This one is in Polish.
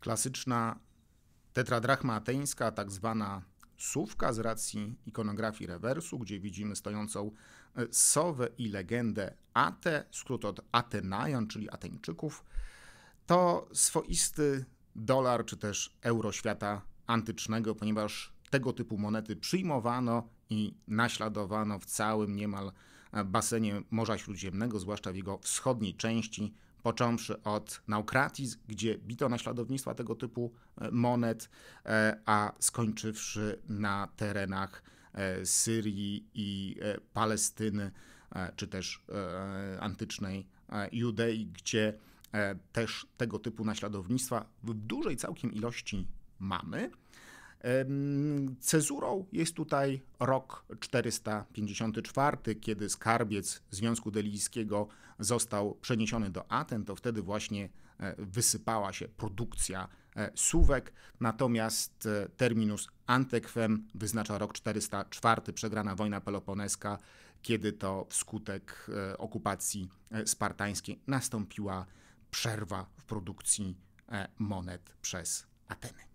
Klasyczna tetradrachma ateńska, tak zwana słówka z racji ikonografii rewersu, gdzie widzimy stojącą e, sowę i legendę Ate, skrót od Atenaion, czyli Ateńczyków, to swoisty dolar czy też euro świata antycznego, ponieważ tego typu monety przyjmowano i naśladowano w całym niemal e, basenie Morza Śródziemnego, zwłaszcza w jego wschodniej części, począwszy od Naukratis, gdzie bito naśladownictwa tego typu e, monet, e, a skończywszy na terenach e, Syrii i Palestyny, czy też antycznej Judei, gdzie też tego typu naśladownictwa w dużej całkiem ilości mamy. Cezurą jest tutaj rok 454, kiedy skarbiec Związku Delijskiego został przeniesiony do Aten, to wtedy właśnie e, wysypała się produkcja e, suwek, natomiast e, terminus antequem wyznacza rok 404, przegrana wojna peloponeska, kiedy to wskutek okupacji spartańskiej nastąpiła przerwa w produkcji monet przez Ateny.